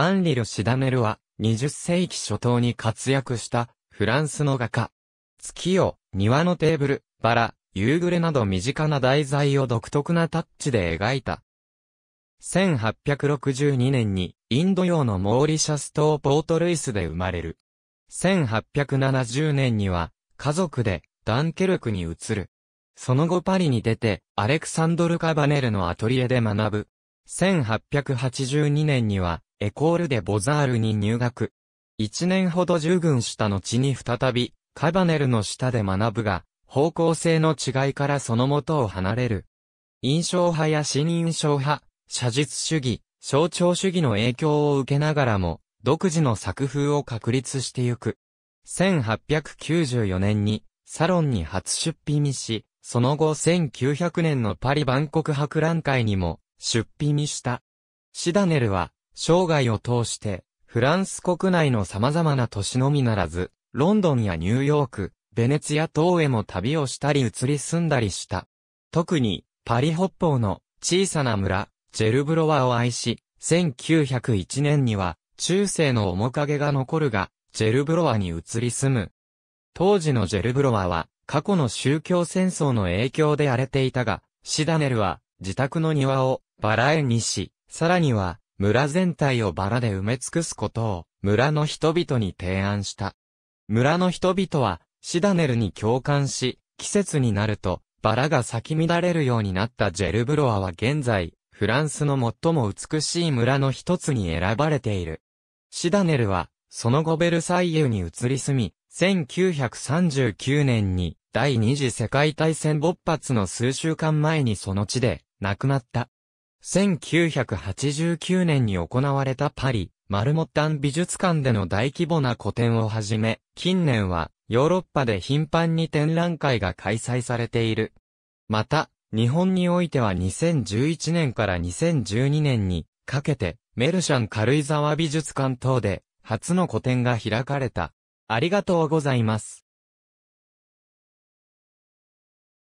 アンリル・シダネルは、20世紀初頭に活躍した、フランスの画家。月を、庭のテーブル、バラ、夕暮れなど身近な題材を独特なタッチで描いた。1862年に、インド洋のモーリシャス島ポートルイスで生まれる。1870年には、家族で、ダンケルクに移る。その後パリに出て、アレクサンドル・カバネルのアトリエで学ぶ。1882年には、エコールでボザールに入学。一年ほど従軍した後に再び、カバネルの下で学ぶが、方向性の違いからその元を離れる。印象派や新印象派、写実主義、象徴主義の影響を受けながらも、独自の作風を確立してゆく。1894年に、サロンに初出品し、その後1900年のパリ万国博覧会にも出品した。シダネルは生涯を通して、フランス国内の様々な都市のみならず、ロンドンやニューヨーク、ベネツィア等へも旅をしたり移り住んだりした。特に、パリ北方の小さな村、ジェルブロワを愛し、1901年には、中世の面影が残るが、ジェルブロワに移り住む。当時のジェルブロワは、過去の宗教戦争の影響で荒れていたが、シダネルは、自宅の庭を、バラ園にし、さらには、村全体をバラで埋め尽くすことを、村の人々に提案した。村の人々は、シダネルに共感し、季節になると、バラが咲き乱れるようになったジェルブロアは現在、フランスの最も美しい村の一つに選ばれている。シダネルは、その後ベルサイユに移り住み、1939年に第二次世界大戦勃発の数週間前にその地で亡くなった。1989年に行われたパリ、マルモッタン美術館での大規模な個展をはじめ、近年はヨーロッパで頻繁に展覧会が開催されている。また、日本においては2011年から2012年にかけて、メルシャン軽井沢美術館等で初の個展が開かれた。ありがとうございます。